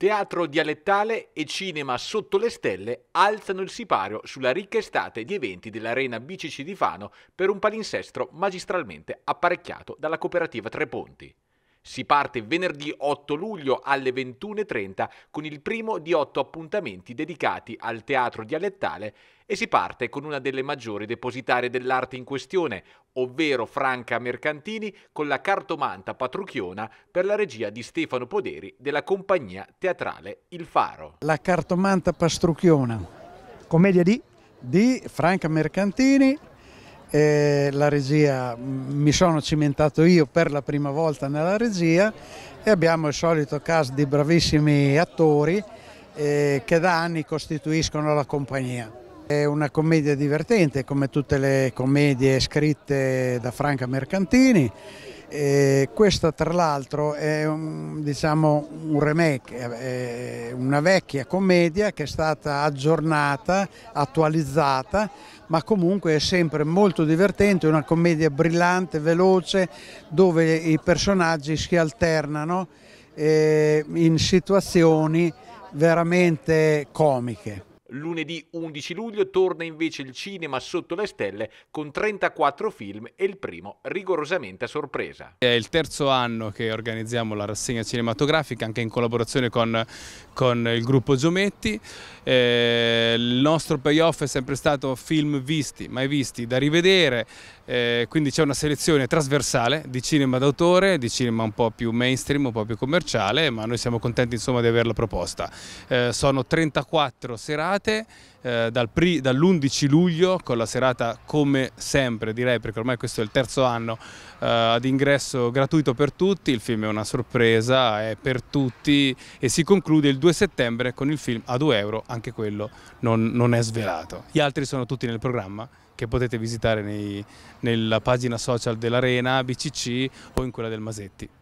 Teatro dialettale e cinema sotto le stelle alzano il sipario sulla ricca estate di eventi dell'Arena BCC di Fano per un palinsestro magistralmente apparecchiato dalla cooperativa Tre Ponti. Si parte venerdì 8 luglio alle 21.30 con il primo di otto appuntamenti dedicati al teatro dialettale e si parte con una delle maggiori depositarie dell'arte in questione, ovvero Franca Mercantini con la cartomanta Patrucchiona per la regia di Stefano Poderi della compagnia teatrale Il Faro. La cartomanta Patrucchiona, commedia di? Di Franca Mercantini eh, la regia, mi sono cimentato io per la prima volta nella regia e abbiamo il solito cast di bravissimi attori eh, che da anni costituiscono la compagnia. È una commedia divertente come tutte le commedie scritte da Franca Mercantini. E questa tra l'altro è un, diciamo, un remake, una vecchia commedia che è stata aggiornata, attualizzata, ma comunque è sempre molto divertente, una commedia brillante, veloce, dove i personaggi si alternano eh, in situazioni veramente comiche. Lunedì 11 luglio torna invece il cinema sotto le stelle con 34 film e il primo rigorosamente a sorpresa. È il terzo anno che organizziamo la rassegna cinematografica anche in collaborazione con, con il gruppo Giometti. Eh, il nostro payoff è sempre stato film visti, mai visti, da rivedere, eh, quindi c'è una selezione trasversale di cinema d'autore, di cinema un po' più mainstream, un po' più commerciale, ma noi siamo contenti insomma, di averla proposta. Eh, sono 34 serate serate eh, dal dall'11 luglio con la serata come sempre direi perché ormai questo è il terzo anno eh, ad ingresso gratuito per tutti, il film è una sorpresa, è per tutti e si conclude il 2 settembre con il film a 2 euro, anche quello non, non è svelato. Gli altri sono tutti nel programma che potete visitare nei, nella pagina social dell'Arena, BCC o in quella del Masetti.